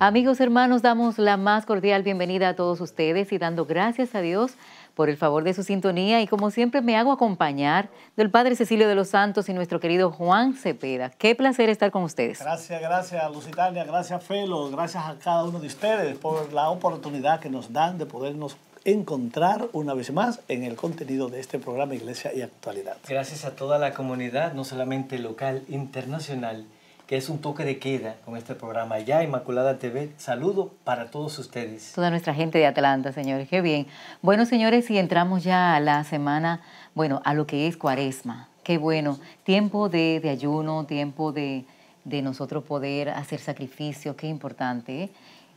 Amigos hermanos, damos la más cordial bienvenida a todos ustedes y dando gracias a Dios por el favor de su sintonía y como siempre me hago acompañar del Padre Cecilio de los Santos y nuestro querido Juan Cepeda. Qué placer estar con ustedes. Gracias, gracias Lusitania, gracias Felo, gracias a cada uno de ustedes por la oportunidad que nos dan de podernos encontrar una vez más en el contenido de este programa Iglesia y Actualidad. Gracias a toda la comunidad, no solamente local, internacional que es un toque de queda con este programa ya Inmaculada TV. Saludo para todos ustedes. Toda nuestra gente de Atlanta, señores. Qué bien. Bueno, señores, si entramos ya a la semana, bueno, a lo que es cuaresma. Qué bueno. Tiempo de, de ayuno, tiempo de, nosotros poder hacer sacrificio, Qué importante. ¿eh?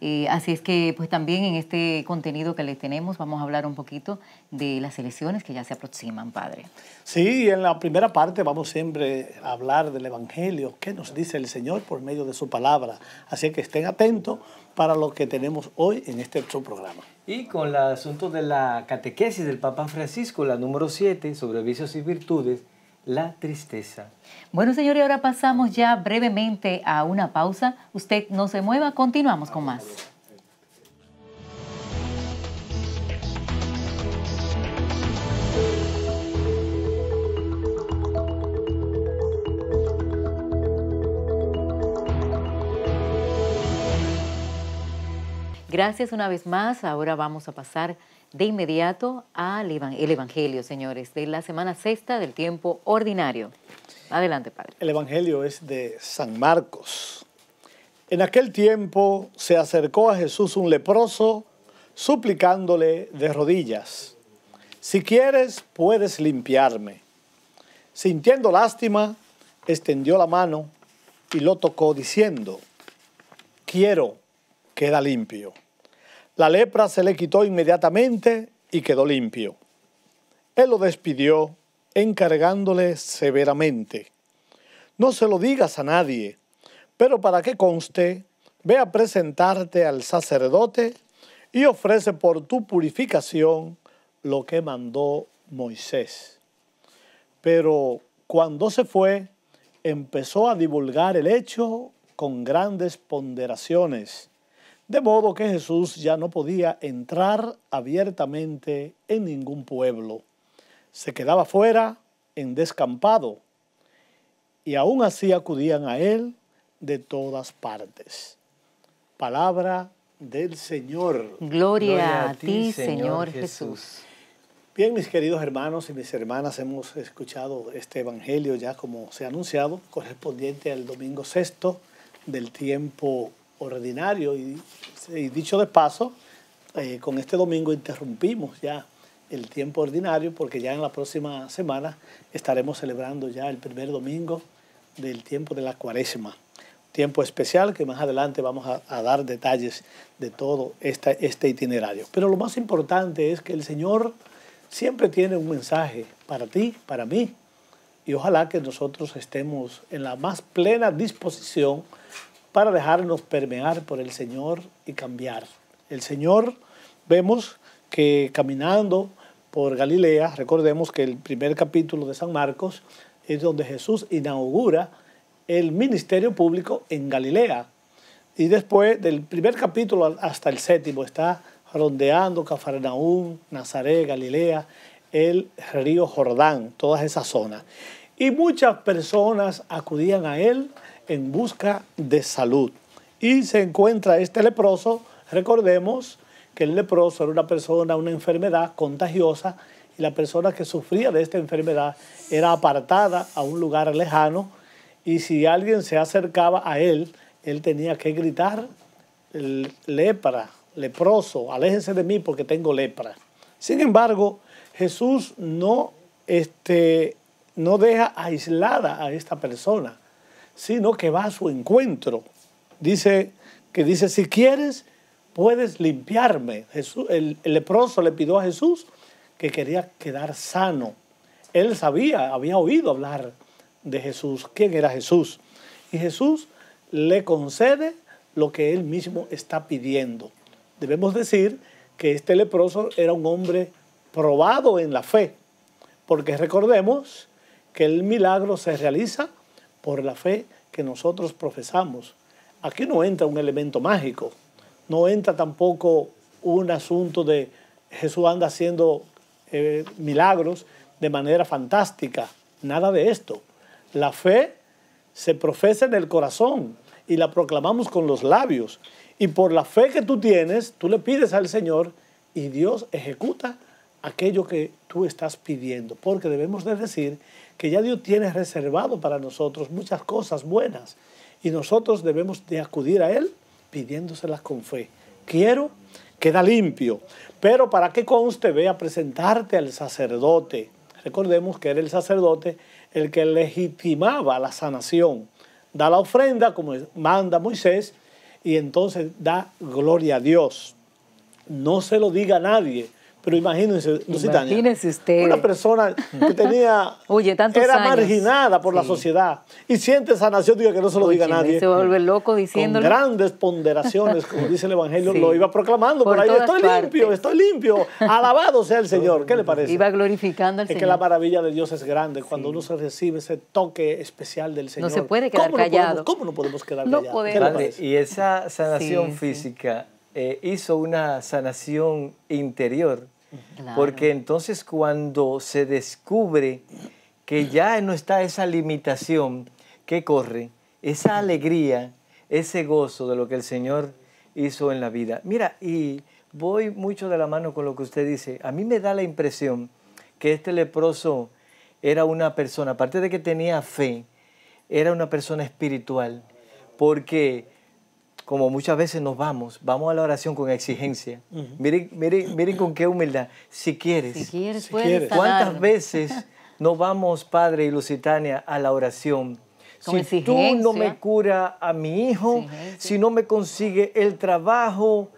Eh, así es que pues también en este contenido que le tenemos vamos a hablar un poquito de las elecciones que ya se aproximan, Padre. Sí, en la primera parte vamos siempre a hablar del Evangelio, qué nos dice el Señor por medio de su palabra. Así que estén atentos para lo que tenemos hoy en este otro programa. Y con el asunto de la catequesis del Papa Francisco, la número 7, sobre vicios y virtudes, la tristeza. Bueno, señor, ahora pasamos ya brevemente a una pausa. Usted no se mueva, continuamos con más. Gracias una vez más. Ahora vamos a pasar de inmediato al Evangelio, señores, de la semana sexta del tiempo ordinario. Adelante, Padre. El Evangelio es de San Marcos. En aquel tiempo se acercó a Jesús un leproso suplicándole de rodillas, si quieres puedes limpiarme. Sintiendo lástima, extendió la mano y lo tocó diciendo, quiero, queda limpio. La lepra se le quitó inmediatamente y quedó limpio. Él lo despidió encargándole severamente. No se lo digas a nadie, pero para que conste, ve a presentarte al sacerdote y ofrece por tu purificación lo que mandó Moisés. Pero cuando se fue, empezó a divulgar el hecho con grandes ponderaciones de modo que Jesús ya no podía entrar abiertamente en ningún pueblo. Se quedaba fuera en descampado y aún así acudían a él de todas partes. Palabra del Señor. Gloria, a, ti, Señor, Jesús. Jesús. Bien, mis queridos hermanos y mis hermanas, hemos escuchado este Evangelio ya como se ha anunciado, correspondiente al domingo sexto del tiempo ordinario. Y, dicho de paso, eh, con este domingo interrumpimos ya el tiempo ordinario porque ya en la próxima semana estaremos celebrando ya el primer domingo del tiempo de la cuaresma. Tiempo especial que más adelante vamos a, dar detalles de todo este este itinerario. Pero lo más importante es que el Señor siempre tiene un mensaje para ti, para mí. Y ojalá que nosotros estemos en la más plena disposición para dejarnos permear por el Señor y cambiar. El Señor, vemos que caminando por Galilea, recordemos que el primer capítulo de San Marcos es donde Jesús inaugura el ministerio público en Galilea. Y después del primer capítulo hasta el séptimo está rondeando Cafarnaúm, Nazaret, Galilea, el río Jordán, todas esas zonas. Y muchas personas acudían a él en busca de salud. Y se encuentra este leproso, recordemos que el leproso era una persona, una enfermedad contagiosa, y la persona que sufría de esta enfermedad era apartada a un lugar lejano, y si alguien se acercaba a él, él tenía que gritar, lepra, leproso, aléjense de mí porque tengo lepra. Sin embargo, Jesús no, este, no deja aislada a esta persona sino que va a su encuentro. Dice que dice, si quieres, puedes limpiarme. Jesús, el, el leproso le pidió a Jesús que quería quedar sano. Él sabía, había oído hablar de Jesús, quién era Jesús. Y Jesús le concede lo que él mismo está pidiendo. Debemos decir que este leproso era un hombre probado en la fe, porque recordemos que el milagro se realiza por la fe que nosotros profesamos. Aquí no entra un elemento mágico, no entra tampoco un asunto de Jesús anda haciendo eh, milagros de manera fantástica, nada de esto. La fe se profesa en el corazón y la proclamamos con los labios. Y por la fe que tú tienes, tú le pides al Señor y Dios ejecuta aquello que tú estás pidiendo, porque debemos de decir que ya Dios tiene reservado para nosotros muchas cosas buenas y nosotros debemos de acudir a Él pidiéndoselas con fe. Quiero, queda limpio, pero para que conste ve a presentarte al sacerdote. Recordemos que era el sacerdote el que legitimaba la sanación. Da la ofrenda como manda Moisés y entonces da gloria a Dios. No se lo diga a nadie pero imagínense, imagínense usted. una persona que tenía Oye, tantos era marginada por la sociedad y siente sanación, diga que no se lo diga nadie. Se vuelve loco diciéndolo. Con grandes ponderaciones, como dice el Evangelio, lo iba proclamando por, ahí, estoy limpio, estoy limpio, alabado sea el Señor. ¿Qué le parece? Iba glorificando al Señor. Es que la maravilla de Dios es grande cuando uno se recibe ese toque especial del Señor. No se puede quedar callado. ¿Cómo no podemos quedar no callados? Podemos. Y esa sanación física eh, hizo una sanación interior. Porque entonces cuando se descubre que ya no está esa limitación que corre, esa alegría, ese gozo de lo que el Señor hizo en la vida. Mira, y voy mucho de la mano con lo que usted dice. A mí me da la impresión que este leproso era una persona, aparte de que tenía fe, era una persona espiritual, porque como muchas veces nos vamos, vamos a la oración con exigencia. miren, con qué humildad. Si quieres, ¿cuántas veces no vamos, Padre y Lusitania, a la oración? si tú no me cura a mi hijo, si no me consigue el trabajo,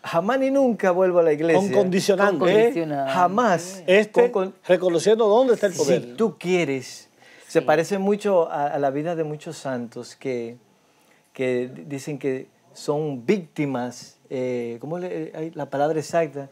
jamás ni nunca vuelvo a la iglesia. Con condicionante. ¿Eh? Jamás. Este, reconociendo dónde está el poder. Si tú quieres. Se parece mucho a, la vida de muchos santos que que dicen que son víctimas, eh, ¿cómo le, eh, la palabra exacta?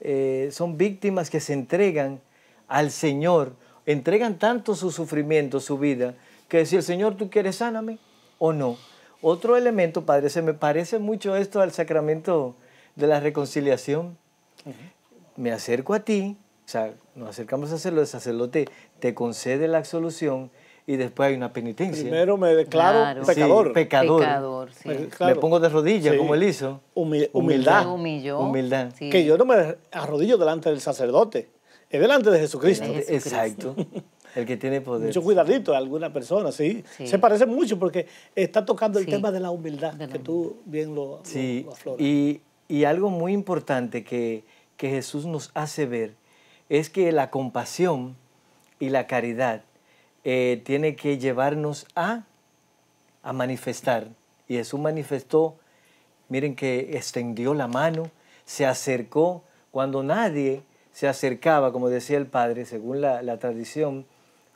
Eh, son víctimas que se entregan al Señor, entregan tanto su sufrimiento, su vida, que si el Señor, ¿tú quieres sáname o no? Otro elemento, Padre, se me parece mucho esto al sacramento de la reconciliación. Me acerco a ti, o sea, nos acercamos a hacerlo, el sacerdote te concede la absolución y después hay una penitencia. Primero me declaro pecador. pecador. me, pongo de rodillas como él hizo. humildad. Humildad. Que yo no me arrodillo delante del sacerdote, es delante de Jesucristo. Exacto. El que tiene poder. Mucho cuidadito a alguna persona, ¿sí? Se parece mucho porque está tocando el tema de la humildad, que tú bien lo, sí. Y, algo muy importante que, que, Jesús nos hace ver es que la compasión y la caridad eh, tiene que llevarnos a, manifestar. Y Jesús manifestó, miren que extendió la mano, se acercó cuando nadie se acercaba, como decía el Padre, según la, tradición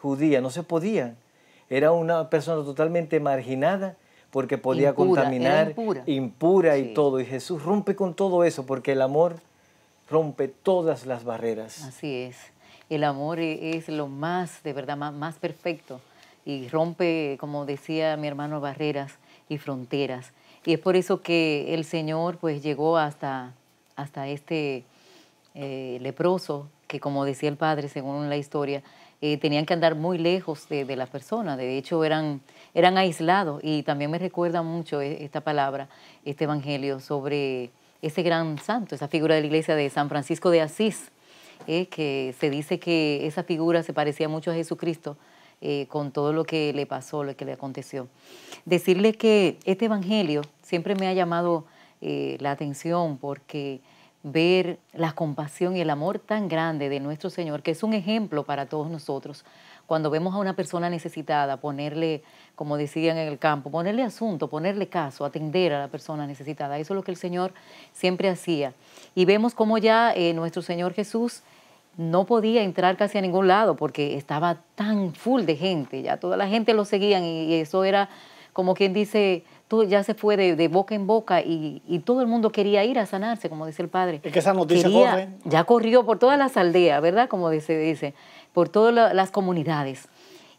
judía, no se podía. Era una persona totalmente marginada porque podía contaminar, impura, y todo. Y Jesús rompe con todo eso porque el amor rompe todas las barreras. Así es el amor e-, es lo más, de verdad, más, perfecto y rompe, como decía mi hermano, barreras y fronteras. Y es por eso que el Señor pues llegó hasta, hasta este eh, leproso, que como decía el padre, según la historia, eh, tenían que andar muy lejos de, la persona. de hecho eran, eran aislados. Y también me recuerda mucho e-, esta palabra, este evangelio, sobre ese gran santo, esa figura de la iglesia de San Francisco de Asís, eh, que se dice que esa figura se parecía mucho a Jesucristo eh, con todo lo que le pasó, lo que le aconteció. Decirle que este Evangelio siempre me ha llamado eh, la atención porque ver la compasión y el amor tan grande de nuestro Señor, que es un ejemplo para todos nosotros. Cuando vemos a una persona necesitada, ponerle, como decían en el campo, ponerle asunto, ponerle caso, atender a la persona necesitada. Eso es lo que el Señor siempre hacía. Y vemos cómo ya nuestro Señor Jesús no podía entrar casi a ningún lado porque estaba tan full de gente, ya toda la gente lo seguían y eso era como quien dice, todo ya se fue de, boca en boca y, todo el mundo quería ir a sanarse, como dice el padre. Es que esa noticia corre. Ya corrió por todas las aldeas, ¿verdad? Como se dice, por todas las comunidades.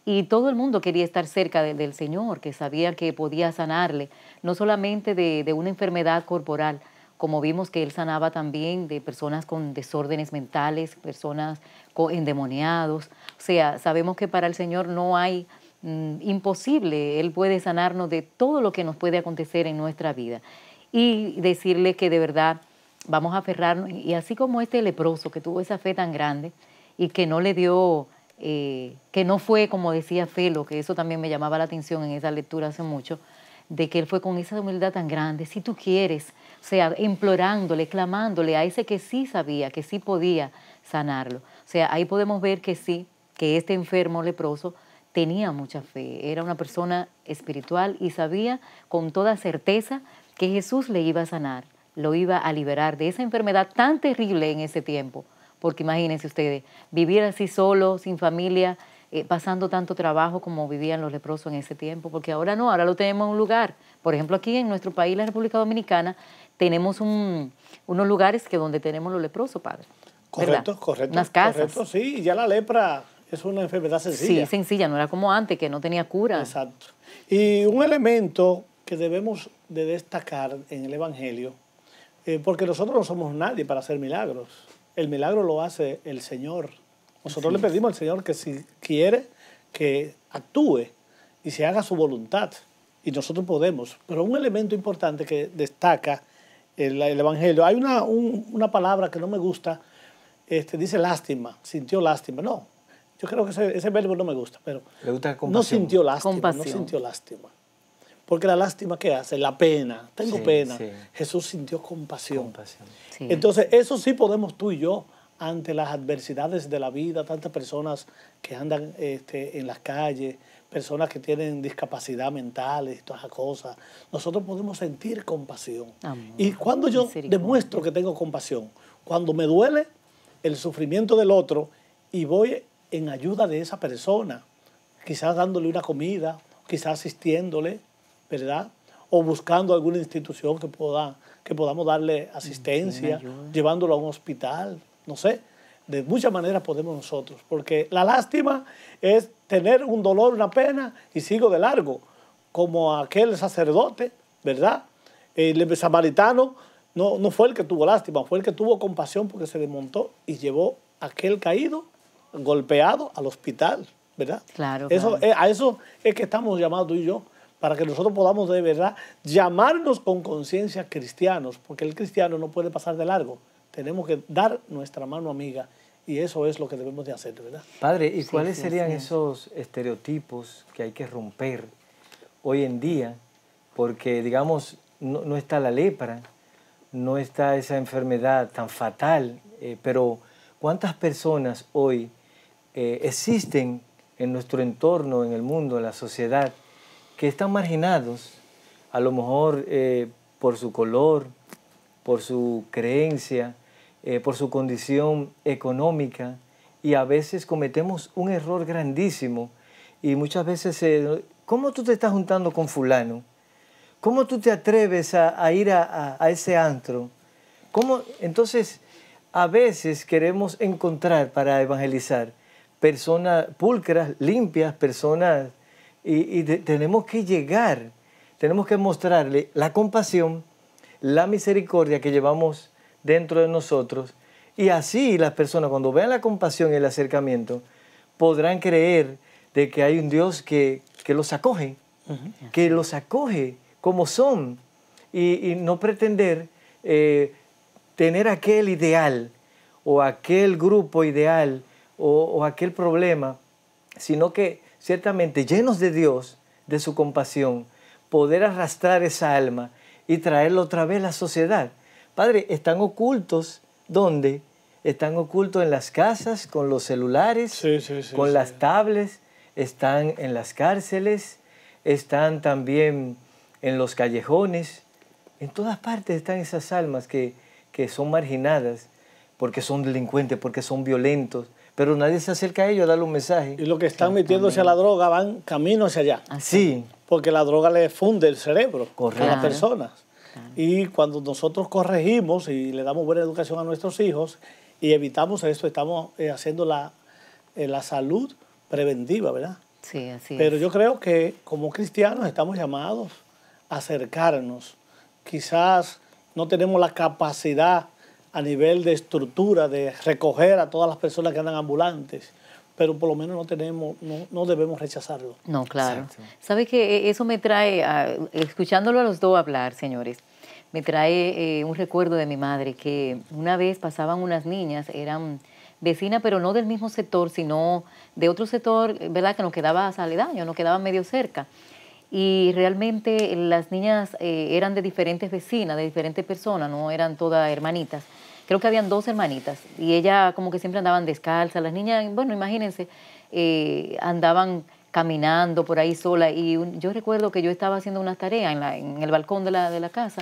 Y todo el mundo quería estar cerca del Señor, que sabía que podía sanarle, no solamente de, de una enfermedad corporal, como vimos que él sanaba también de personas con desórdenes mentales, personas endemoniados. O sea, sabemos que para el Señor no hay mm, imposible, Él puede sanarnos de todo lo que nos puede acontecer en nuestra vida. Y decirle que de verdad vamos a aferrarnos, y así como este leproso que tuvo esa fe tan grande y que no le dio, eh, que no fue, como decía Felo, que eso también me llamaba la atención en esa lectura hace mucho, de que él fue con esa humildad tan grande, si tú quieres, sea, implorándole, clamándole a ese que sí sabía, que sí podía sanarlo. O sea, ahí podemos ver que sí, que este enfermo leproso tenía mucha fe, era una persona espiritual y sabía con toda certeza que Jesús le iba a sanar, lo iba a liberar de esa enfermedad tan terrible en ese tiempo. Porque imagínense ustedes, vivir así solo, sin familia, eh, pasando tanto trabajo como vivían los leprosos en ese tiempo, porque ahora no, ahora lo tenemos en un lugar. Por ejemplo, aquí en nuestro país, la República Dominicana, tenemos unos lugares que donde tenemos los leprosos, padre. Correcto, correcto. Unas casas. Correcto, sí, ya la lepra es una enfermedad sencilla. Sí, sencilla, no era como antes, que no tenía cura. Exacto. Y un elemento que debemos de destacar en el Evangelio, eh, porque nosotros no somos nadie para hacer milagros. El milagro lo hace el Señor. Nosotros le pedimos al Señor que si quiere, que actúe y se haga su voluntad. Y nosotros podemos. Pero un elemento importante que destaca el, Evangelio, hay una, palabra que no me gusta, este, dice lástima, sintió lástima. No, yo creo que ese, verbo no me gusta, pero le gusta no sintió lástima. No sintió lástima. Porque la lástima ¿qué hace, la pena, tengo pena. Jesús sintió compasión. Entonces, eso sí podemos tú y yo ante las adversidades de la vida, tantas personas que andan este, en las calles, personas que tienen discapacidad mental, y todas esas cosas, nosotros podemos sentir compasión. y cuando yo demuestro que tengo compasión, cuando me duele el sufrimiento del otro y voy en ayuda de esa persona, quizás dándole una comida, quizás asistiéndole, ¿verdad? O buscando alguna institución que, pueda, que podamos darle asistencia, llevándolo a un hospital, no sé, de muchas maneras podemos nosotros, porque la lástima es tener un dolor, una pena y sigo de largo, como aquel sacerdote, ¿verdad? El samaritano no, no fue el que tuvo lástima, fue el que tuvo compasión porque se desmontó y llevó a aquel caído, golpeado, al hospital, ¿verdad? Claro. Eso, A eso es que estamos llamados y yo, para que nosotros podamos de verdad llamarnos con conciencia cristianos, porque el cristiano no puede pasar de largo. Tenemos que dar nuestra mano amiga y eso es lo que debemos de hacer, ¿verdad? Padre, ¿y cuáles serían esos estereotipos que hay que romper hoy en día? Porque, digamos, no, está la lepra, no está esa enfermedad tan fatal, eh, pero ¿cuántas personas hoy eh, existen en nuestro entorno, en el mundo, en la sociedad, que están marginados, a lo mejor eh, por su color, por su creencia, eh, por su condición económica y a veces cometemos un error grandísimo y muchas veces, ¿cómo tú te estás juntando con fulano? ¿Cómo tú te atreves a, ir a, ese antro? ¿Cómo? Entonces, a veces queremos encontrar para evangelizar personas pulcras, limpias, personas, y, tenemos que llegar, tenemos que mostrarle la compasión, la misericordia que llevamos dentro de nosotros y así las personas cuando vean la compasión y el acercamiento podrán creer de que hay un Dios que, los acoge, que los acoge como son y, no pretender eh, tener aquel ideal o aquel grupo ideal o, o aquel problema, sino que ciertamente llenos de Dios, de su compasión, poder arrastrar esa alma y traerla otra vez a la sociedad. Padre, están ocultos. ¿Dónde? Están ocultos en las casas, con los celulares, con las tablets, están en las cárceles, están también en los callejones. En todas partes están esas almas que, son marginadas porque son delincuentes, porque son violentos, pero nadie se acerca a ellos a darle un mensaje. Y los que están metiéndose a la droga van camino hacia allá. Sí. Porque la droga le funde el cerebro a las personas. Y cuando nosotros corregimos y le damos buena educación a nuestros hijos y evitamos eso, estamos eh, haciendo la, eh, la salud preventiva, ¿verdad? Sí, así Pero yo creo que como cristianos estamos llamados a acercarnos. Quizás no tenemos la capacidad a nivel de estructura de recoger a todas las personas que andan ambulantes pero por lo menos no tenemos, no, no debemos rechazarlo. No, claro. ¿Sabe que eso me trae, escuchándolo a los dos hablar, señores, me trae eh, un recuerdo de mi madre, que una vez pasaban unas niñas, eran vecinas, pero no del mismo sector, sino de otro sector, ¿verdad? Que nos quedaba aledaño, nos quedaba medio cerca. Y realmente las niñas eh, eran de diferentes vecinas, de diferentes personas, no eran todas hermanitas creo que habían dos hermanitas y ella como que siempre andaban descalza, las niñas, bueno, imagínense, eh, andaban caminando por ahí sola y yo recuerdo que yo estaba haciendo unas tareas en, el balcón de la, de la casa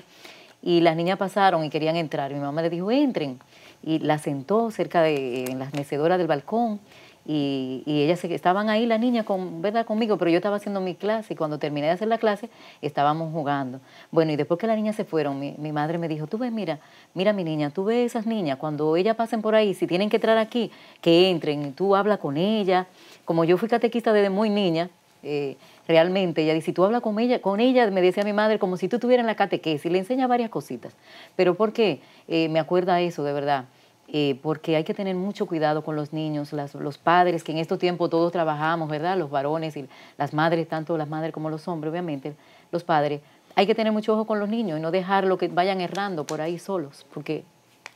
y las niñas pasaron y querían entrar. Mi mamá le dijo, entren. Y la sentó cerca de en las mecedoras del balcón y, y ellas estaban ahí, la niña con, ¿verdad? Conmigo, pero yo estaba haciendo mi clase y cuando terminé de hacer la clase estábamos jugando. Bueno, y después que las niñas se fueron, mi, madre me dijo, tú ves, mira, mira mi niña, tú ves esas niñas, cuando ellas pasen por ahí, si tienen que entrar aquí, que entren, tú habla con ellas. Como yo fui catequista desde muy niña, eh, realmente. Ella dice, si tú hablas con ella, con ella, me decía mi madre, como si tú tuvieras la catequesis, le enseña varias cositas. Pero ¿por qué? Eh, me acuerda eso, de verdad. Eh, porque hay que tener mucho cuidado con los niños, los padres, que en estos tiempos todos trabajamos, ¿verdad? Los varones y las madres, tanto las madres como los hombres, obviamente, los padres. Hay que tener mucho ojo con los niños y no dejarlo que vayan errando por ahí solos, porque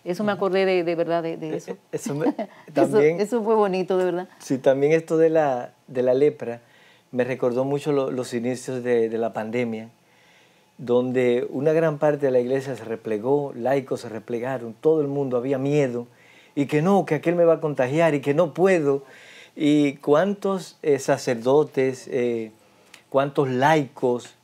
eso me acordé de, verdad de, eh, eso. Eh, eso, fue bonito, de verdad. Sí, también esto de la, de la lepra me recordó mucho los inicios de la pandemia donde una gran parte de la iglesia se replegó, laicos se replegaron, todo el mundo había miedo, y que no, que aquel me va a contagiar y que no puedo. Y cuántos eh, sacerdotes, eh, cuántos laicos,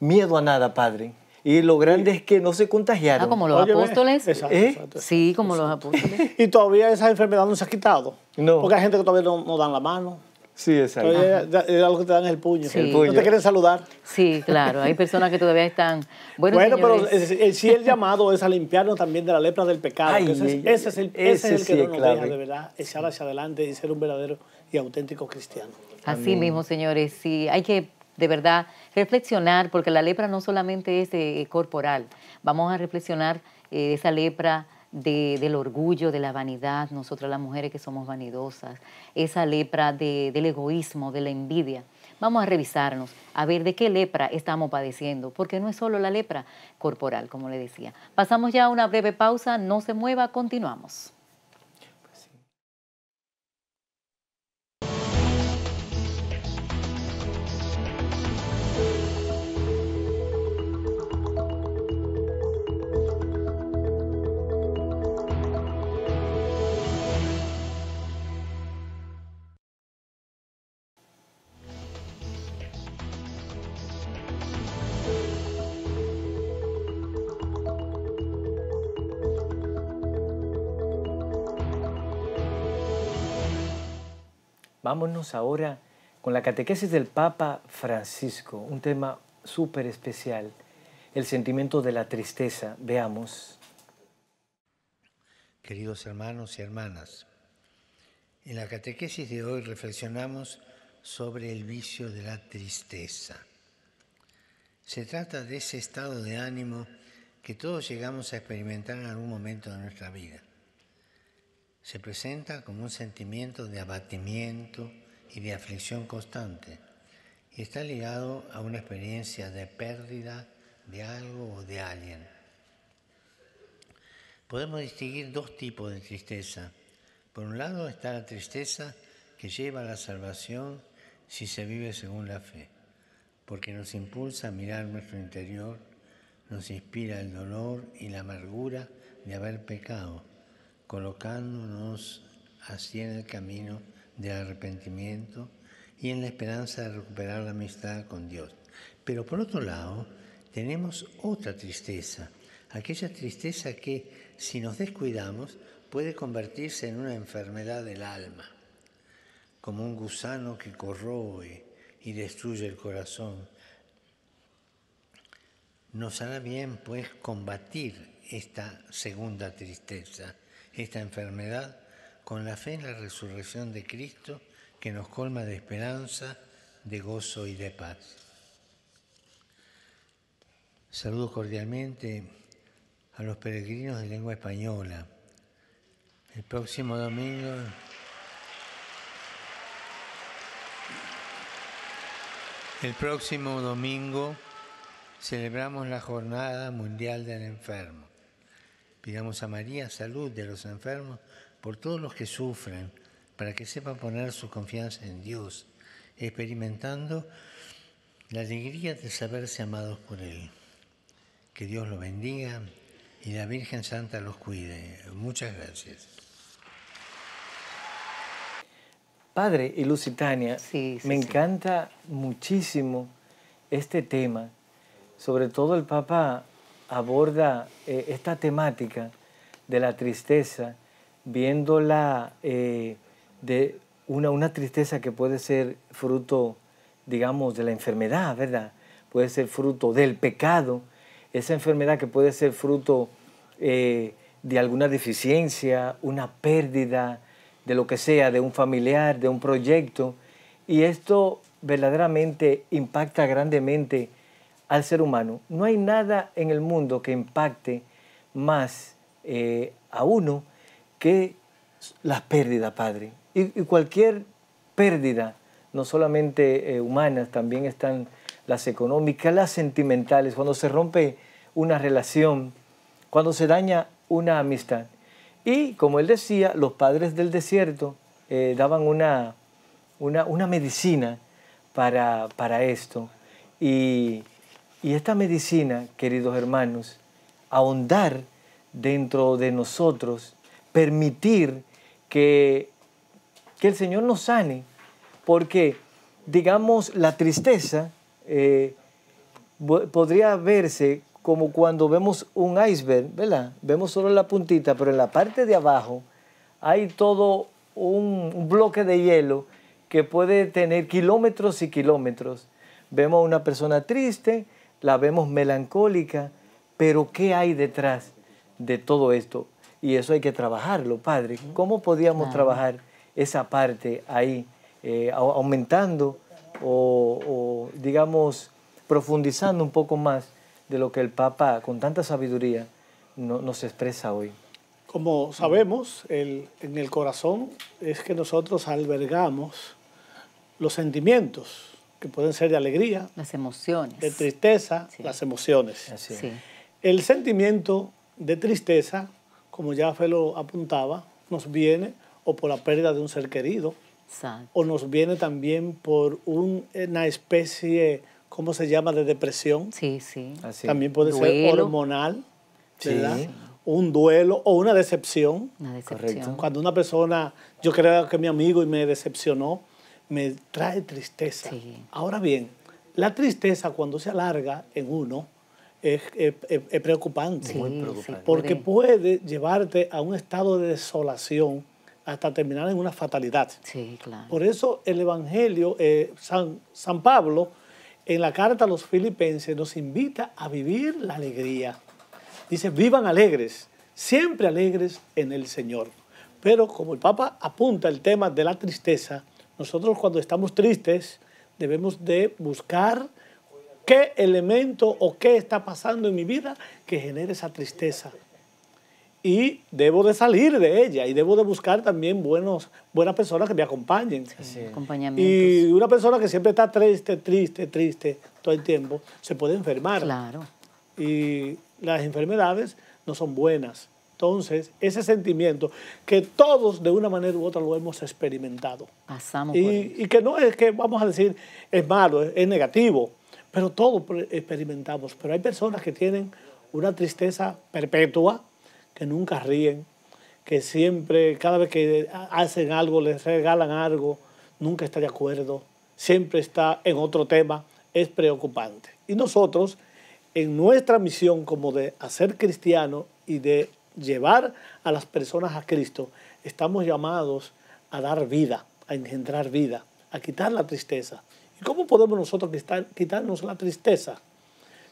miedo a nada, Padre. Y lo grande es que no se contagiaron. Ah, como los apóstoles. ¿Eh? sí, como los apóstoles. y todavía esa enfermedad no se ha quitado. Porque hay gente que todavía no dan la mano. Sí, exacto. Es algo que te dan el puño. el puño. No te quieren saludar. Sí, claro. Hay personas que todavía están. Bueno, pero si el llamado es a limpiarnos también de la lepra del pecado. ese, es, el, que no nos deja de verdad echar hacia adelante y ser un verdadero y auténtico cristiano. Así mismo, señores. Sí, hay que de verdad reflexionar, porque la lepra no solamente es eh, corporal. Vamos a reflexionar eh, esa lepra del orgullo, de la vanidad, nosotras las mujeres que somos vanidosas, esa lepra del egoísmo, de la envidia. Vamos a revisarnos, a ver de qué lepra estamos padeciendo, porque no es solo la lepra corporal, como le decía. Pasamos ya a una breve pausa, no se mueva, continuamos. Vámonos ahora con la catequesis del Papa Francisco, un tema súper especial, el sentimiento de la tristeza. Veamos. Queridos hermanos y hermanas, en la catequesis de hoy reflexionamos sobre el vicio de la tristeza. Se trata de ese estado de ánimo que todos llegamos a experimentar en algún momento de nuestra vida se presenta como un sentimiento de abatimiento y de aflicción constante y está ligado a una experiencia de pérdida de algo o de alguien. Podemos distinguir dos tipos de tristeza. Por un lado está la tristeza que lleva a la salvación si se vive según la fe, porque nos impulsa a mirar nuestro interior, nos inspira el dolor y la amargura de haber pecado colocándonos así en el camino del arrepentimiento y en la esperanza de recuperar la amistad con Dios. Pero por otro lado, tenemos otra tristeza, aquella tristeza que si nos descuidamos puede convertirse en una enfermedad del alma, como un gusano que corroe y destruye el corazón. Nos hará bien pues combatir esta segunda tristeza esta enfermedad con la fe en la resurrección de Cristo que nos colma de esperanza, de gozo y de paz. Saludo cordialmente a los peregrinos de lengua española. El próximo domingo... El próximo domingo celebramos la Jornada Mundial del Enfermo. Pidamos a María salud de los enfermos, por todos los que sufren, para que sepan poner su confianza en Dios, experimentando la alegría de saberse amados por Él. Que Dios los bendiga y la Virgen Santa los cuide. Muchas gracias. Padre y Lusitania, me encanta muchísimo este tema. Sobre todo el Papa aborda eh, esta temática de la tristeza, viéndola eh, de una, tristeza que puede ser fruto, digamos, de la enfermedad, ¿verdad? Puede ser fruto del pecado, esa enfermedad que puede ser fruto eh, de alguna deficiencia, una pérdida, de lo que sea, de un familiar, de un proyecto. Y esto verdaderamente impacta grandemente al ser humano. No hay nada en el mundo que impacte más eh, a uno que las pérdidas, Padre. Y, cualquier pérdida, no solamente eh, humanas, también están las económicas, las sentimentales, cuando se rompe una relación, cuando se daña una amistad. Y como él decía, los padres del desierto eh, daban una, una, medicina para, para esto. Y y esta medicina, queridos hermanos, ahondar dentro de nosotros, permitir que, el Señor nos sane, porque, digamos, la tristeza eh, podría verse como cuando vemos un iceberg, ¿verdad? Vemos solo la puntita, pero en la parte de abajo hay todo un bloque de hielo que puede tener kilómetros y kilómetros. Vemos a una persona triste, la vemos melancólica, pero ¿qué hay detrás de todo esto? Y eso hay que trabajarlo, Padre. ¿Cómo podíamos trabajar esa parte ahí, eh, aumentando o, digamos, profundizando un poco más de lo que el Papa, con tanta sabiduría, nos expresa hoy? Como sabemos, el, en el corazón es que nosotros albergamos los sentimientos, que pueden ser de alegría, las emociones, de tristeza, las emociones. El sentimiento de tristeza, como ya Felo apuntaba, nos viene o por la pérdida de un ser querido, o nos viene también por una especie, ¿cómo se llama?, de depresión. Sí, sí. También puede ser hormonal, ¿verdad? Un duelo o una decepción. Una decepción. Cuando una persona, yo creo que mi amigo y me decepcionó, me trae tristeza. Ahora bien, la tristeza cuando se alarga en uno es, preocupante, porque puede llevarte a un estado de desolación hasta terminar en una fatalidad. Por eso el Evangelio, eh, San, San Pablo, en la carta a los filipenses nos invita a vivir la alegría. Dice, vivan alegres, siempre alegres en el Señor. Pero como el Papa apunta el tema de la tristeza, nosotros cuando estamos tristes debemos de buscar qué elemento o qué está pasando en mi vida que genere esa tristeza. Y debo de salir de ella y debo de buscar también buenos, buenas personas que me acompañen. Y una persona que siempre está triste, triste, triste todo el tiempo, se puede enfermar. Claro. Y las enfermedades no son buenas. Entonces, ese sentimiento que todos de una manera u otra lo hemos experimentado. Y, y que no es que vamos a decir es malo, es, negativo, pero todos experimentamos. Pero hay personas que tienen una tristeza perpetua, que nunca ríen, que siempre, cada vez que hacen algo, les regalan algo, nunca está de acuerdo, siempre está en otro tema, es preocupante. Y nosotros, en nuestra misión como de hacer cristiano y de llevar a las personas a Cristo, estamos llamados a dar vida, a engendrar vida, a quitar la tristeza. ¿Y cómo podemos nosotros quitarnos la tristeza?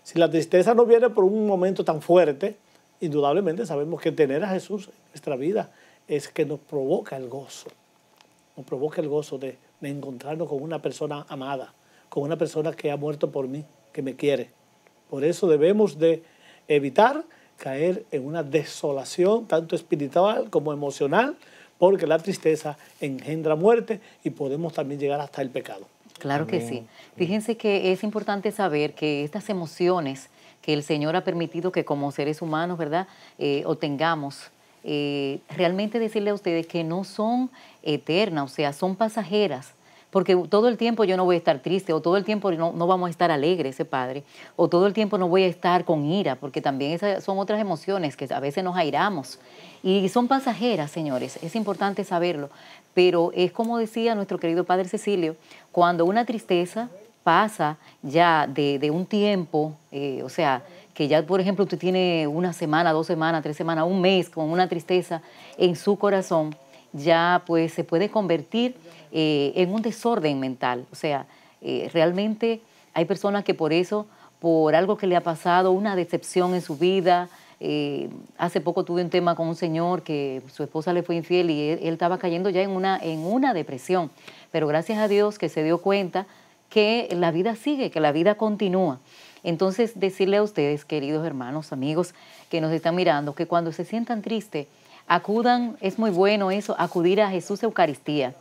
Si la tristeza no viene por un momento tan fuerte, indudablemente sabemos que tener a Jesús en nuestra vida es que nos provoca el gozo, nos provoca el gozo de, de encontrarnos con una persona amada, con una persona que ha muerto por mí, que me quiere. Por eso debemos de evitar caer en una desolación, tanto espiritual como emocional, porque la tristeza engendra muerte y podemos también llegar hasta el pecado. Claro que sí. Fíjense que es importante saber que estas emociones que el Señor ha permitido que como seres humanos, ¿verdad?, eh, obtengamos. Eh, realmente decirle a ustedes que no son eternas, o sea, son pasajeras porque todo el tiempo yo no voy a estar triste, o todo el tiempo no, vamos a estar alegre ese eh, padre, o todo el tiempo no voy a estar con ira, porque también esas son otras emociones que a veces nos airamos. Y son pasajeras, señores, es importante saberlo, pero es como decía nuestro querido padre Cecilio, cuando una tristeza pasa ya de, un tiempo, eh, o sea, que ya, por ejemplo, usted tiene una semana, dos semanas, tres semanas, un mes con una tristeza en su corazón, ya pues se puede convertir eh, en un desorden mental. O sea, eh, realmente hay personas que por eso, por algo que le ha pasado, una decepción en su vida, eh, hace poco tuve un tema con un señor que su esposa le fue infiel y él, estaba cayendo ya en una, en una depresión. Pero gracias a Dios que se dio cuenta que la vida sigue, que la vida continúa. Entonces, decirle a ustedes, queridos hermanos, amigos que nos están mirando, que cuando se sientan tristes, acudan, es muy bueno eso, acudir a Jesús Eucaristía.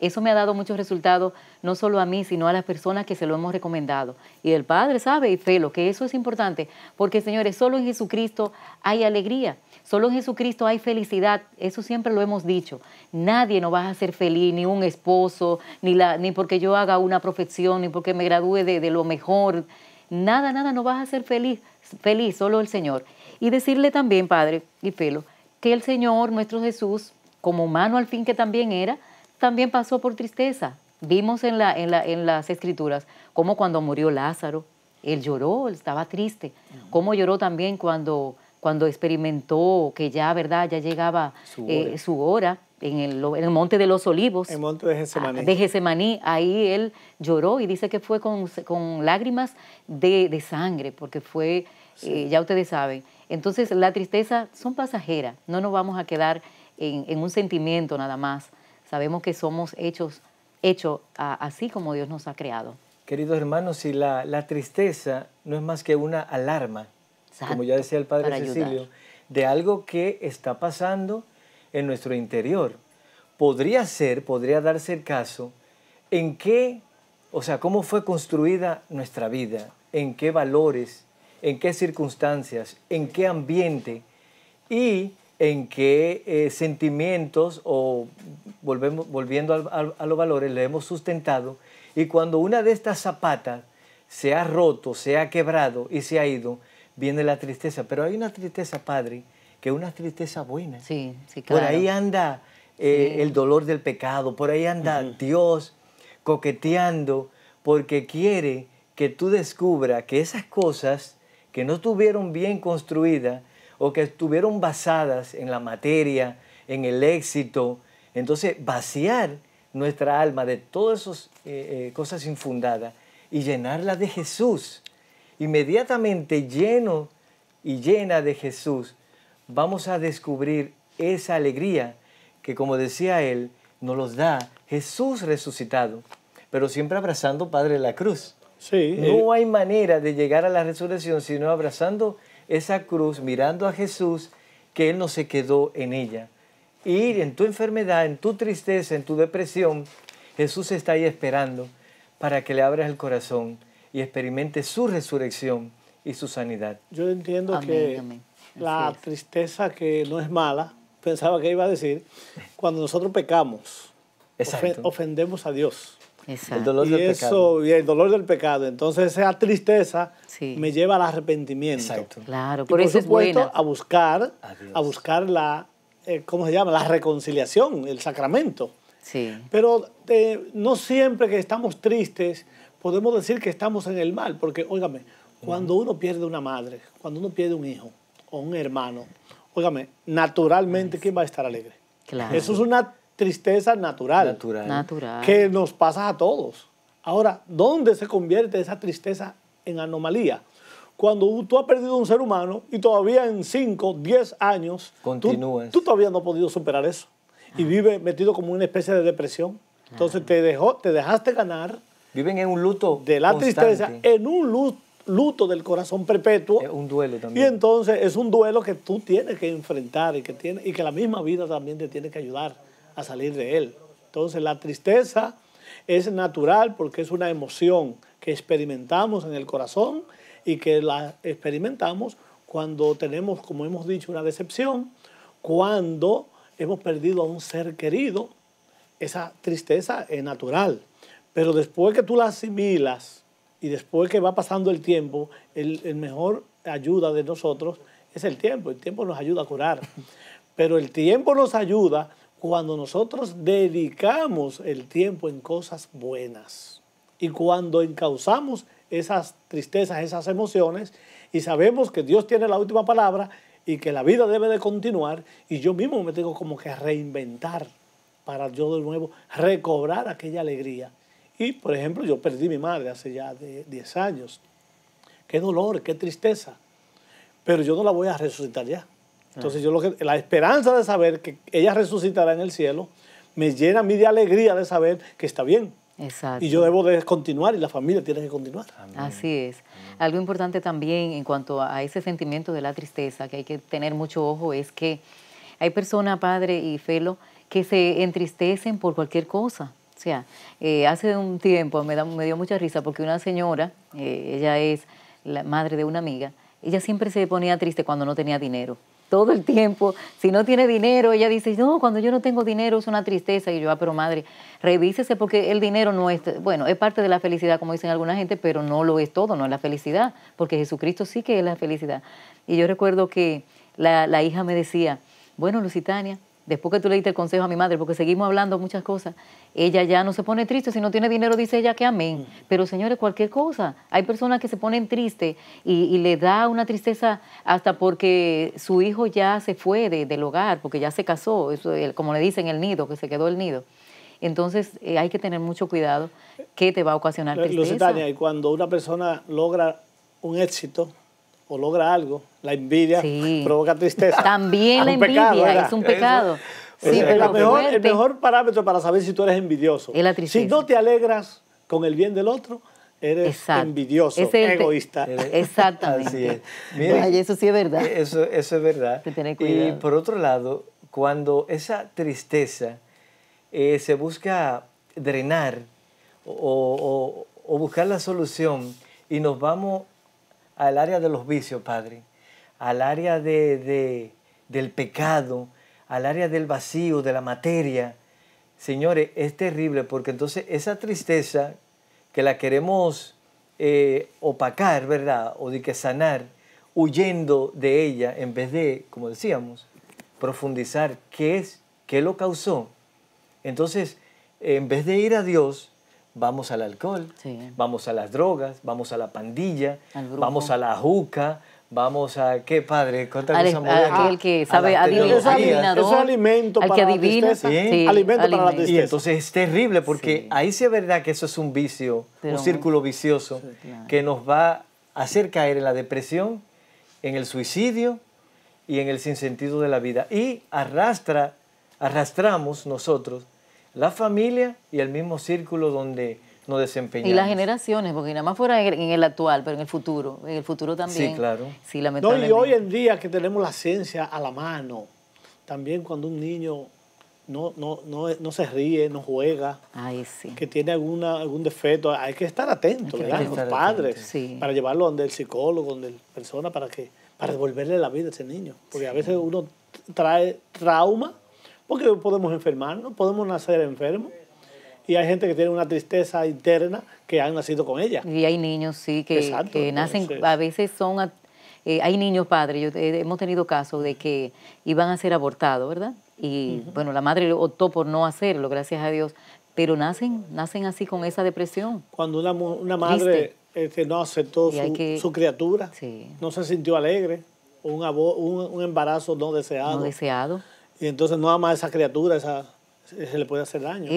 Eso me ha dado muchos resultados, no solo a mí, sino a las personas que se lo hemos recomendado. Y el Padre sabe y Felo que eso es importante, porque señores, solo en Jesucristo hay alegría, solo en Jesucristo hay felicidad, eso siempre lo hemos dicho. Nadie no va a ser feliz, ni un esposo, ni, la, ni porque yo haga una profesión, ni porque me gradúe de, lo mejor. Nada, nada no vas a ser feliz, feliz, solo el Señor. Y decirle también, Padre y Felo, que el Señor nuestro Jesús, como humano al fin que también era, también pasó por tristeza. Vimos en, la, en, las escrituras cómo cuando murió Lázaro, él lloró, él estaba triste, Cómo lloró también cuando, cuando experimentó que ya, ¿verdad? Ya llegaba su eh, hora, en, el, Monte de los Olivos. El Monte de Getsemaní. Ah, de ahí él lloró y dice que fue con, lágrimas de, sangre, porque fue, eh, ya ustedes saben, entonces la tristeza son pasajeras, no nos vamos a quedar en, un sentimiento nada más. Sabemos que somos hechos, así como Dios nos ha creado. Queridos hermanos, si la, tristeza no es más que una alarma, como ya decía el Padre Cecilio, de algo que está pasando en nuestro interior. Podría ser, podría darse el caso, en qué, o sea, cómo fue construida nuestra vida, en qué valores, en qué circunstancias, en qué ambiente y en qué eh, sentimientos o volvemos, volviendo a, los valores le hemos sustentado. Y cuando una de estas zapatas se ha roto, se ha quebrado y se ha ido, viene la tristeza. Pero hay una tristeza, Padre, que es una tristeza buena. Sí, sí, claro. Por ahí anda eh, el dolor del pecado, por ahí anda Dios coqueteando porque quiere que tú descubras que esas cosas que no estuvieron bien construidas o que estuvieron basadas en la materia, en el éxito. Entonces, vaciar nuestra alma de todas esas eh, eh, cosas infundadas y llenarla de Jesús. Inmediatamente lleno y llena de Jesús, vamos a descubrir esa alegría que, como decía él, nos los da Jesús resucitado, pero siempre abrazando, Padre, la cruz no hay manera de llegar a la resurrección sino abrazando esa cruz, mirando a Jesús, que Él no se quedó en ella. Y en tu enfermedad, en tu tristeza, en tu depresión, Jesús está ahí esperando para que le abras el corazón y experimente su resurrección y su sanidad. Yo entiendo que la tristeza que no es mala, pensaba que iba a decir, cuando nosotros pecamos, ofendemos a Dios. El dolor del pecado. Y el dolor del pecado. Entonces esa tristeza me lleva al arrepentimiento. Exacto. Claro, por, eso supuesto, a buscar, a, buscar la, eh, ¿cómo se llama? La reconciliación, el sacramento. Sí. Pero eh, no siempre que estamos tristes podemos decir que estamos en el mal, porque, óigame, cuando uno pierde una madre, cuando uno pierde un hijo o un hermano, óigame, naturalmente, ¿quién va a estar alegre? Claro. Eso es una tristeza natural, natural. que nos pasa a todos. Ahora, ¿dónde se convierte esa tristeza en anomalía? Cuando tú has perdido un ser humano y todavía en 5, 10 años, tú, tú, todavía no has podido superar eso. Y ah. vive metido como una especie de depresión. Entonces ah. te, dejó, te dejaste ganar. Viven en un luto. De la tristeza, en un luto del corazón perpetuo. un duelo también. Y entonces es un duelo que tú tienes que enfrentar y que, tiene, y que la misma vida también te tiene que ayudar a salir de él. Entonces la tristeza es natural porque es una emoción que experimentamos en el corazón y que la experimentamos cuando tenemos, como hemos dicho, una decepción, cuando hemos perdido a un ser querido. Esa tristeza es natural. Pero después que tú la asimilas y después que va pasando el tiempo, el, el mejor ayuda de nosotros es el tiempo. El tiempo nos ayuda a curar. Pero el tiempo nos ayuda cuando nosotros dedicamos el tiempo en cosas buenas y cuando encauzamos esas tristezas, esas emociones y sabemos que Dios tiene la última palabra y que la vida debe de continuar y yo mismo me tengo como que reinventar para yo de nuevo recobrar aquella alegría. Y por ejemplo yo perdí mi madre hace ya 10 años. Qué dolor, qué tristeza. Pero yo no la voy a resucitar ya. Entonces yo lo que, la esperanza de saber que ella resucitará en el cielo me llena a mí de alegría de saber que está bien. Exacto. Y yo debo de continuar y la familia tiene que continuar. Así es. Algo importante también en cuanto a ese sentimiento de la tristeza que hay que tener mucho ojo es que hay personas, padre y felo, que se entristecen por cualquier cosa. O sea, eh, hace un tiempo me, dio mucha risa porque una señora, eh, ella es la madre de una amiga, ella siempre se ponía triste cuando no tenía dinero todo el tiempo. Si no tiene dinero, ella dice, no, cuando yo no tengo dinero es una tristeza. Y yo, ah, pero madre, revísese porque el dinero no es, bueno, es parte de la felicidad, como dicen alguna gente, pero no lo es todo, no es la felicidad, porque Jesucristo sí que es la felicidad. Y yo recuerdo que la, la hija me decía, bueno, Lusitania, después que tú le diste el consejo a mi madre, porque seguimos hablando muchas cosas, ella ya no se pone triste, si no tiene dinero dice ella que amén. Mm. Pero señores, cualquier cosa, hay personas que se ponen tristes y, le da una tristeza hasta porque su hijo ya se fue del hogar, porque ya se casó, eso, como le dicen, el nido, que se quedó el nido. Entonces eh, hay que tener mucho cuidado que te va a ocasionar tristeza. y cuando una persona logra un éxito, o logra algo, la envidia provoca tristeza. También la envidia es un pecado. el mejor parámetro para saber si tú eres envidioso. Si no te alegras con el bien del otro, eres envidioso, egoísta. Exactamente. Así es. eso sí es verdad. Eh, eso, es verdad. y por otro lado, cuando esa tristeza eh, se busca drenar o buscar la solución y nos vamos al área de los vicios, Padre, al área de, del pecado, al área del vacío, de la materia. Señores, es terrible porque entonces esa tristeza que la queremos eh, opacar, ¿verdad? O de que sanar, huyendo de ella en vez de, como decíamos, profundizar qué es, qué lo causó. Entonces, en vez de ir a Dios, vamos al alcohol, vamos a las drogas, vamos a la pandilla, vamos a la juca, vamos a qué padre, cuánta al, que sabe es alimento para que adivina, sí, alimento, para la tristeza. Y entonces es terrible porque ahí sí es verdad que eso es un vicio, un círculo vicioso que nos va a hacer caer en la depresión, en el suicidio y en el sinsentido de la vida y arrastra arrastramos nosotros la familia y el mismo círculo donde nos desempeñamos. Y las generaciones, porque nada más fuera en el actual, pero en el futuro, en el futuro también. Sí, claro. y hoy en día que tenemos la ciencia a la mano, también cuando un niño no, se ríe, no juega, que tiene alguna, algún defecto, hay que estar atento, ¿verdad? Los padres, para llevarlo donde el psicólogo, donde la persona, para que para devolverle la vida a ese niño. Porque a veces uno trae trauma porque podemos enfermarnos, podemos nacer enfermos. Y hay gente que tiene una tristeza interna que han nacido con ella. Y hay niños, sí, que, nacen, a veces son, eh, hay niños padres, eh, hemos tenido casos de que iban a ser abortados, ¿verdad? Y bueno, la madre optó por no hacerlo, gracias a Dios, pero nacen, nacen así con esa depresión. Cuando una, una madre este, no aceptó su, criatura, no se sintió alegre, un, un, un embarazo no deseado. No deseado y entonces no ama a esa criatura, esa, se le puede hacer daño.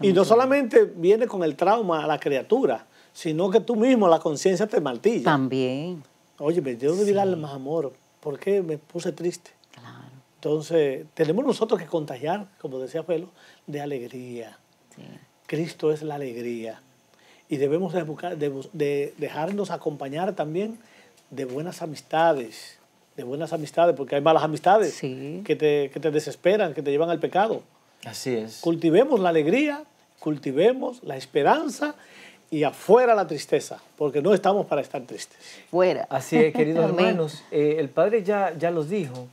y no solamente viene con el trauma a la criatura, sino que tú mismo la conciencia te martilla. También. Oye, me dio que darle más amor. ¿Por qué me puse triste? Claro. Entonces, tenemos nosotros que contagiar, como decía Pelo, de alegría. Sí. Cristo es la alegría. Y debemos de, buscar, dejarnos acompañar también de buenas amistades de buenas amistades, porque hay malas amistades que, te, desesperan, que te llevan al pecado. Así es. Cultivemos la alegría, cultivemos la esperanza y afuera la tristeza, porque no estamos para estar tristes. Fuera. Así es, queridos hermanos, eh, el Padre ya, ya los dijo.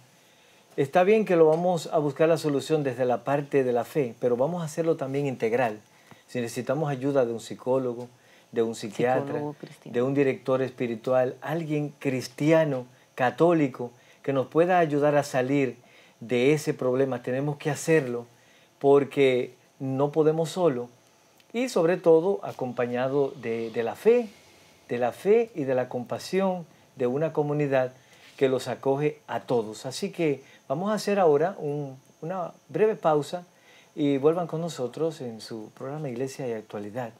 Está bien que lo vamos a buscar la solución desde la parte de la fe, pero vamos a hacerlo también integral. Si necesitamos ayuda de un psicólogo, de un psiquiatra, de un director espiritual, alguien cristiano católico que nos pueda ayudar a salir de ese problema. Tenemos que hacerlo porque no podemos solo y sobre todo acompañado de, la fe, de la fe y de la compasión de una comunidad que los acoge a todos. Así que vamos a hacer ahora una breve pausa y vuelvan con nosotros en su programa Iglesia y Actualidad.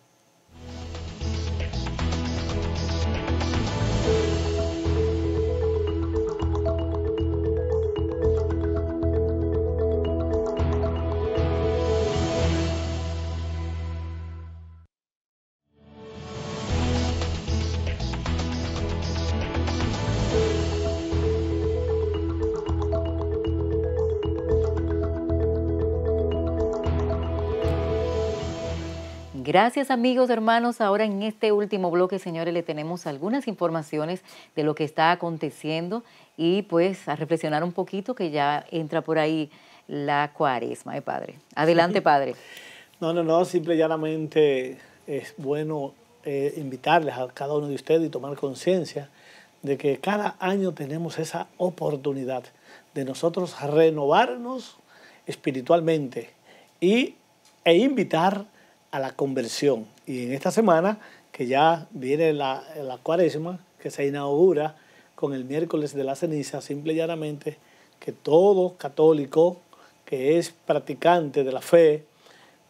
Gracias amigos, hermanos. Ahora en este último bloque, señores, le tenemos algunas informaciones de lo que está aconteciendo y pues a reflexionar un poquito que ya entra por ahí la cuaresma, ¿eh, padre? Adelante, padre. No, no, no, simple y es bueno eh, invitarles a cada uno de ustedes y tomar conciencia de que cada año tenemos esa oportunidad de nosotros renovarnos espiritualmente e invitar a la conversión. Y en esta semana, que ya viene la, cuaresma, que se inaugura con el miércoles de la ceniza, simple y llanamente, que todo católico que es practicante de la fe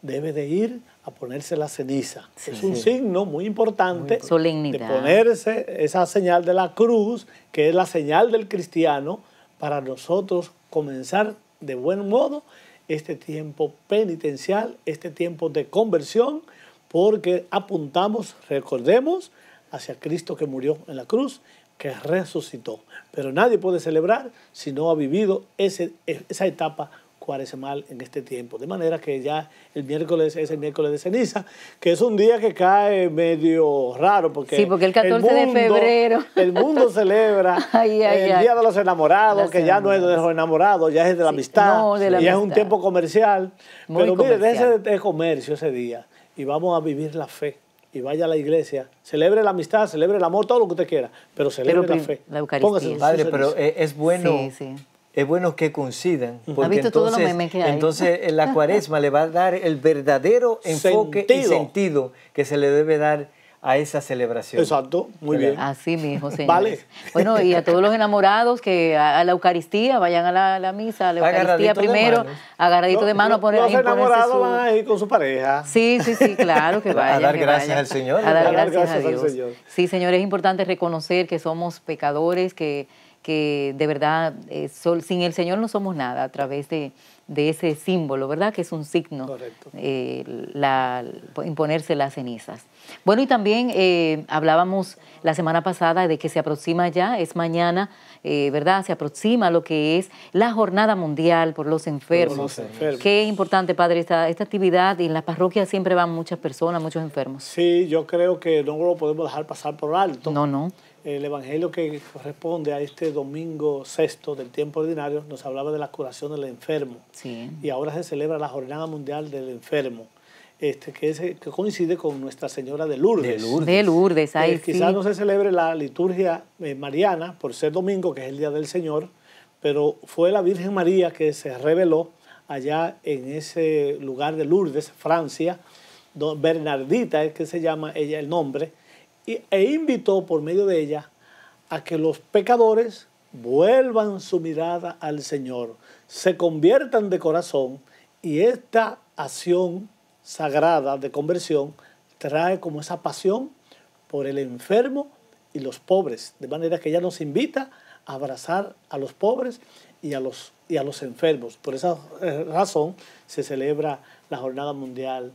debe de ir a ponerse la ceniza. es un signo muy importante de ponerse esa señal de la cruz, que es la señal del cristiano, para nosotros comenzar de buen modo este tiempo penitencial, este tiempo de conversión, porque apuntamos, recordemos, hacia Cristo que murió en la cruz, que resucitó. Pero nadie puede celebrar si no ha vivido esa etapa mal en este tiempo. De manera que ya el miércoles es el miércoles de ceniza, que es un día que cae medio raro. Porque sí, porque el 14 de febrero. El mundo celebra el Día de los Enamorados, que ya no es de los enamorados, ya es de la amistad. y es un tiempo comercial. Muy pero mire, déjese de comercio ese día y vamos a vivir la fe y vaya a la iglesia, celebre la amistad, celebre el amor, todo lo que usted quiera, pero celebre la fe. La Eucaristía. Póngase, Padre, pero es bueno sí, sí es bueno que coincidan. Porque ¿Ha visto entonces, todos los memes que Entonces eh, la cuaresma le va a dar el verdadero enfoque y sentido que se le debe dar a esa celebración. Exacto, muy bien. Así mismo, señor. Vale. Bueno, y a todos los enamorados que a la Eucaristía, vayan a la, misa, a la Eucaristía primero, agarradito de mano, poner Los enamorados van a ir con su pareja. Sí, sí, sí, claro que vayan. a dar gracias al Señor. A dar, gracias, a Dios. Sí, señor, es importante reconocer que somos pecadores, que que de verdad eh, sol, sin el Señor no somos nada a través de, ese símbolo, ¿verdad? Que es un signo, eh, la, imponerse las cenizas. Bueno, y también eh, hablábamos la semana pasada de que se aproxima ya, es mañana, ¿verdad? Se aproxima lo que es la Jornada Mundial por los Enfermos. Por los enfermos. Qué importante, Padre, esta, esta actividad. Y en las parroquias siempre van muchas personas, muchos enfermos. Sí, yo creo que no lo podemos dejar pasar por alto. No, no. El Evangelio que corresponde a este domingo sexto del tiempo ordinario nos hablaba de la curación del enfermo. Y ahora se celebra la Jornada Mundial del Enfermo. Este, que, coincide con Nuestra Señora de Lourdes. De Lourdes, Quizás no se celebre la liturgia eh, mariana por ser domingo, que es el Día del Señor, pero fue la Virgen María que se reveló allá en ese lugar de Lourdes, Francia, Bernardita es que se llama ella el nombre, e invitó por medio de ella a que los pecadores vuelvan su mirada al Señor, se conviertan de corazón y esta acción sagrada de conversión trae como esa pasión por el enfermo y los pobres, de manera que ella nos invita a abrazar a los pobres y a los, y a los enfermos. Por esa eh, razón se celebra la Jornada Mundial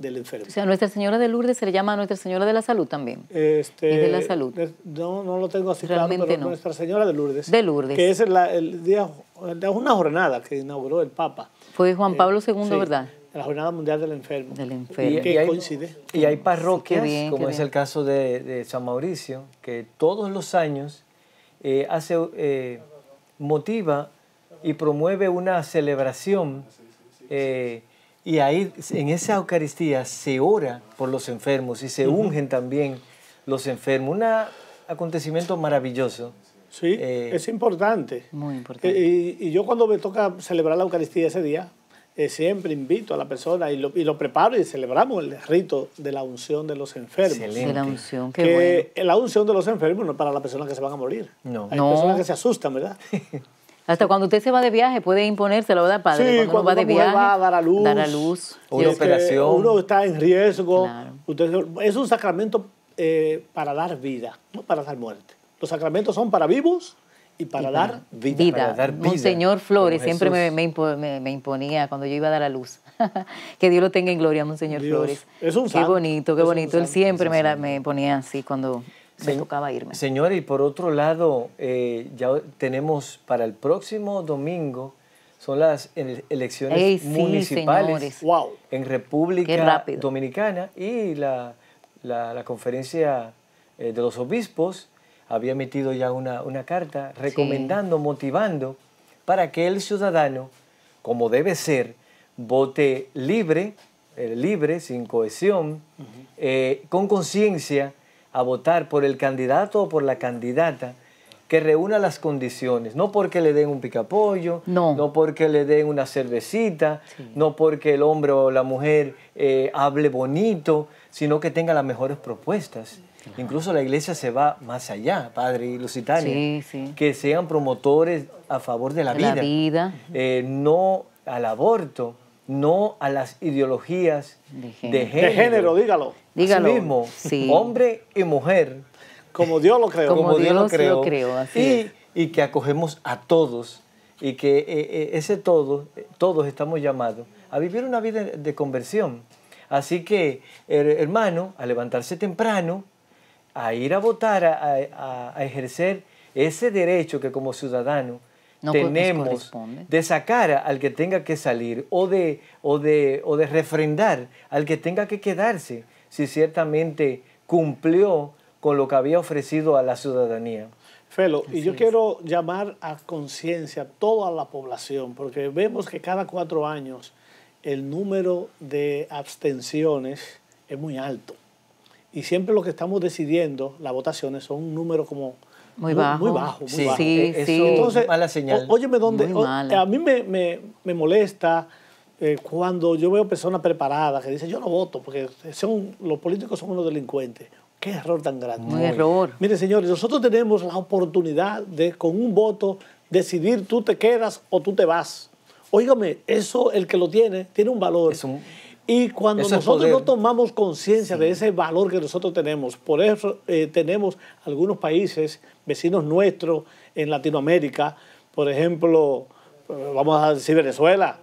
del enfermo. O sea, Nuestra Señora de Lourdes se le llama Nuestra Señora de la Salud también. Este, de la Salud. No, no lo tengo así pero Nuestra Señora de Lourdes. De Lourdes. Que es el día, una jornada que inauguró el Papa. Fue Juan eh, Pablo II, sí, ¿verdad? La Jornada Mundial del Enfermo. Del Enfermo. Y, que coincide. Y hay parroquias, como es el caso de, San Mauricio, que todos los años eh, hace, eh, motiva y promueve una celebración y ahí, en esa Eucaristía, se ora por los enfermos y se ungen también los enfermos. Un acontecimiento maravilloso. Sí, eh, es importante. Muy importante. Eh, y, yo cuando me toca celebrar la Eucaristía ese día, eh, siempre invito a la persona y lo, y lo, preparo y celebramos el rito de la unción de los enfermos. Excelente. la unción, qué que bueno. La unción de los enfermos no es para las personas que se van a morir. No. Hay personas que se asustan, ¿verdad? Hasta cuando usted se va de viaje puede imponerse, la verdad, padre. Sí, cuando, uno va de viaje, dar a luz. luz. Una operación. Uno está en riesgo. es un sacramento eh, para dar vida, no para dar muerte. Los sacramentos son para vivos y para, dar vida. vida. Para dar Flores siempre me, imponía cuando yo iba a dar a luz. que Dios lo tenga en gloria, Monseñor señor Flores. Es un Qué bonito, qué bonito. Él siempre me, me ponía así cuando me tocaba irme. Señora, y por otro lado, eh, ya tenemos para el próximo domingo, son las elecciones municipales en República Dominicana y la, la, conferencia eh, de los obispos había emitido ya una, una carta recomendando, motivando para que el ciudadano, como debe ser, vote libre, eh, libre, sin cohesión, con conciencia a votar por el candidato o por la candidata que reúna las condiciones, no porque le den un picapollo, no, porque le den una cervecita, no porque el hombre o la mujer eh, hable bonito, sino que tenga las mejores propuestas. Incluso la iglesia se va más allá, Padre y Lusitania, que sean promotores a favor de la vida, eh, no al aborto, no a las ideologías de género, de género. dígalo. Dígalo. mismo, hombre y mujer. Como Dios lo creó. Como, Dios, lo creó. y, que acogemos a todos y que eh, eh, ese todo, todos estamos llamados a vivir una vida de conversión. Así que, hermano, a levantarse temprano, a ir a votar, a ejercer ese derecho que como ciudadano tenemos de sacar al que tenga que salir o de, de, de refrendar al que tenga que quedarse si ciertamente cumplió con lo que había ofrecido a la ciudadanía. Felo, y yo quiero llamar a conciencia toda la población, porque vemos que cada cuatro años el número de abstenciones es muy alto. Y siempre lo que estamos decidiendo, las votaciones, son un número como muy bajo. Muy, bajo, sí, e-, Sí, sí. mala señal. óyeme, dónde, a mí me, molesta eh, cuando yo veo personas preparadas que dicen, yo no voto, porque son, los políticos son unos delincuentes. Qué error tan grande. Muy error. Mire, señores, nosotros tenemos la oportunidad de, con un voto, decidir tú te quedas o tú te vas. Óigame, eso el que lo tiene tiene un valor. Es un... Y cuando nosotros no tomamos conciencia de ese valor que nosotros tenemos, por eso eh, tenemos algunos países vecinos nuestros en Latinoamérica, por ejemplo, eh, vamos a decir Venezuela,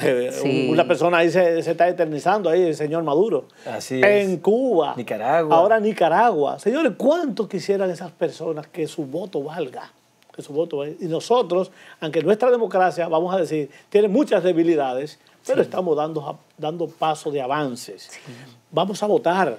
eh, Una persona ahí se, está eternizando, ahí el señor Maduro. Así En Cuba. Nicaragua. Ahora Nicaragua. Señores, ¿cuánto quisieran esas personas que su voto valga? Que su voto valga? Y nosotros, aunque nuestra democracia, vamos a decir, tiene muchas debilidades, pero estamos dando, dando paso de avances. Vamos a votar.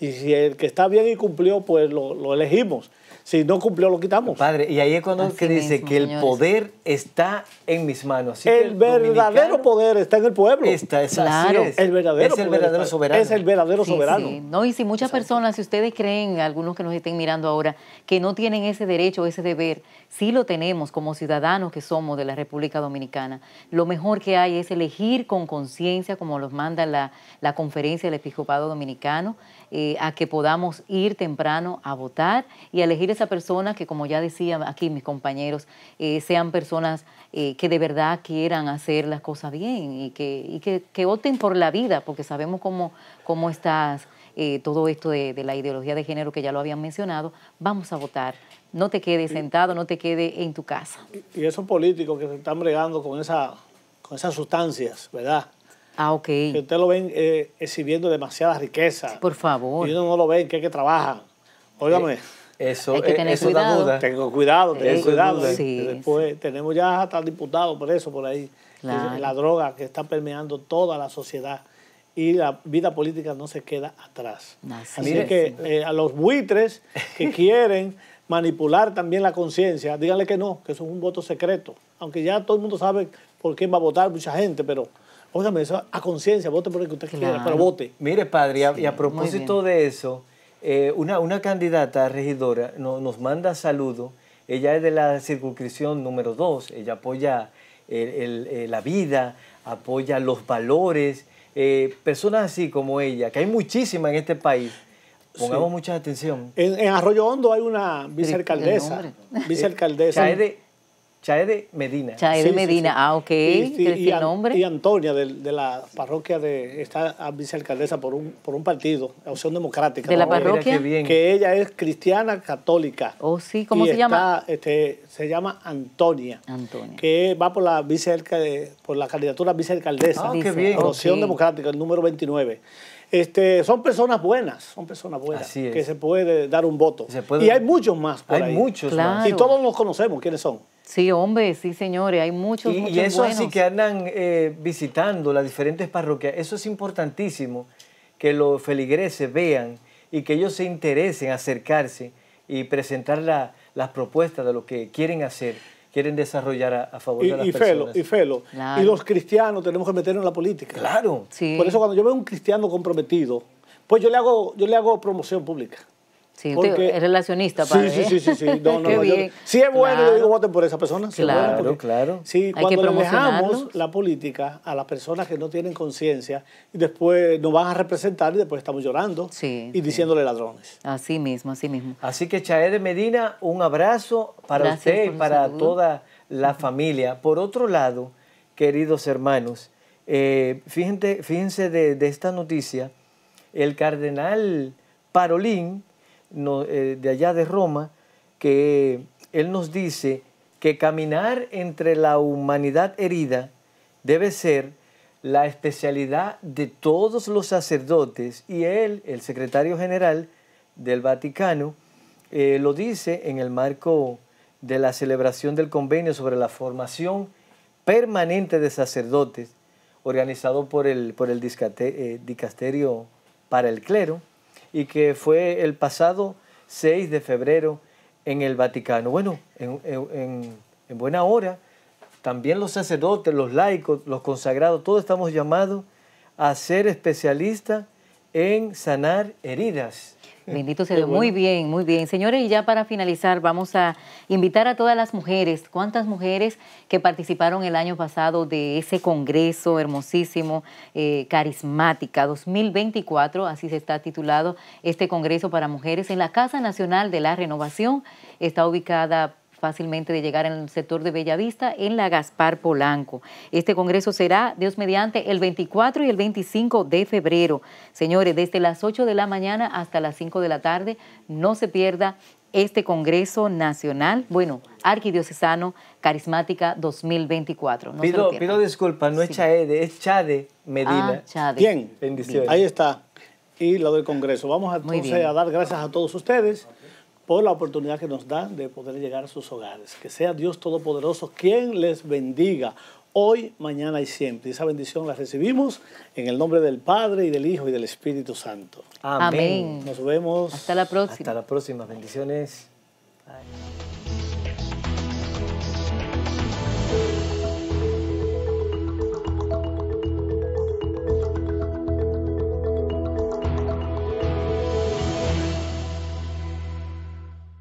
Y si el que está bien y cumplió, pues lo elegimos. Si no cumplió, lo quitamos. Padre, y ahí es cuando que dice que el poder está en mis manos. el, verdadero poder está en el pueblo. Está, es, Así es. El verdadero es el verdadero soberano. Es el verdadero soberano. No, y si muchas personas, si ustedes creen, algunos que nos estén mirando ahora, que no tienen ese derecho, ese deber, sí lo tenemos como ciudadanos que somos de la República Dominicana. Lo mejor que hay es elegir con conciencia, como los manda la, la conferencia del Episcopado Dominicano, eh, a que podamos ir temprano a votar y a elegir esa persona que, como ya decían aquí mis compañeros, eh, sean personas eh, que de verdad quieran hacer las cosas bien y que, y que, voten por la vida, porque sabemos cómo, cómo estás. todo esto de, la ideología de género que ya lo habían mencionado, vamos a votar. No te quedes sentado, no te quedes en tu casa. Y, esos políticos que se están bregando con, con esas sustancias, ¿verdad? Ah, ok. Que usted lo ven eh, exhibiendo demasiada riqueza. por favor. Y uno no lo ve que hay que trabaja. Óigame. Eh, eso, Hay que cuidado. duda. Tengo cuidado, tengo cuidado. Sí, Después tenemos ya hasta diputados por eso, por ahí. la droga que está permeando toda la sociedad y la vida política no se queda atrás. Así, que eh, a los buitres que quieren manipular también la conciencia, díganle que no, que eso es un voto secreto. Aunque ya todo el mundo sabe por quién va a votar mucha gente, pero Óigame, eso a conciencia, vote por el que usted quiera, vote. Mire, padre, y a propósito de eso, eh, una, una, candidata regidora nos manda saludos. Ella es de la circunscripción número 2, ella apoya eh, la vida, apoya los valores. Eh, personas así como ella, que hay muchísimas en este país, Pongamos mucha atención. En, Arroyo Hondo hay una vicealcaldesa. Vicealcaldesa. Chaede Medina. Chaede Medina, ah, ok. ¿Qué nombre? Y Antonia, de, la parroquia de. Está vicealcaldesa por un, por un partido, Opción Democrática. ¿De la parroquia? Que ella es cristiana católica. Oh, sí, ¿cómo se llama? Este, se llama Antonia. Antonia. Que va por la, eh, por la candidatura vicealcaldesa. Ah, bien. Opción Democrática, el número 29. Este, son personas buenas, son personas buenas, es. que se puede dar un voto. Y hay muchos más por hay muchos más. Y todos los conocemos quiénes son. Sí, hombre, sí, señores, hay muchos. Y, y eso así que andan eh, visitando las diferentes parroquias, eso es importantísimo, que los feligreses vean y que ellos se interesen, acercarse y presentar las propuestas de lo que quieren hacer quieren desarrollar a, favor de las y Felo, y Felo, y los cristianos tenemos que meternos en la política. Claro. Por eso cuando yo veo un cristiano comprometido, pues yo le hago, yo le hago promoción pública. Sí, es relacionista, para ¿eh? Sí, sí, sí, sí. sí. es bueno, yo digo, voten por esa persona. claro, claro. cuando la política a las personas que no tienen conciencia, después nos van a representar y después estamos llorando y diciéndole ladrones. Así mismo, así mismo. Así que, Chaed Medina, un abrazo para usted y para toda la familia. Por otro lado, queridos hermanos, eh, fíjense, de, de esta noticia, el cardenal Parolín eh, de allá de Roma, que él nos dice que caminar entre la humanidad herida debe ser la especialidad de todos los sacerdotes y él, el secretario general del Vaticano, eh, lo dice en el marco de la celebración del convenio sobre la formación permanente de sacerdotes organizado por el, por el eh, dicasterio para el clero y que fue el pasado 6 de febrero en el Vaticano. Bueno, en, en buena hora, también los sacerdotes, los laicos, los consagrados, todos estamos llamados a ser especialistas en sanar heridas Bendito sea Muy bien, muy bien. Señores, y ya para finalizar, vamos a invitar a todas las mujeres, cuántas mujeres que participaron el año pasado de ese congreso hermosísimo, eh, carismática 2024, así se está titulado este congreso para mujeres en la Casa Nacional de la Renovación. Está ubicada fácilmente de llegar en el sector de Bellavista, en la Gaspar Polanco. Este congreso será, Dios mediante, el 24 y el 25 de febrero. Señores, desde las 8 de la mañana hasta las 5 de la tarde, no se pierda este Congreso Nacional, bueno, Arquidiocesano Carismática 2024. pido, disculpas, no es Chaede, es Chade Medina. Ah, Chade. Bien, bendiciones. Ahí está. Y lo del Congreso. Vamos entonces a dar gracias a todos ustedes por la oportunidad que nos dan de poder llegar a sus hogares. Que sea Dios Todopoderoso quien les bendiga hoy, mañana y siempre. Esa bendición la recibimos en el nombre del Padre y del Hijo y del Espíritu Santo. Amén. Nos vemos. Hasta la próxima. Hasta la próxima. Bendiciones. Amén.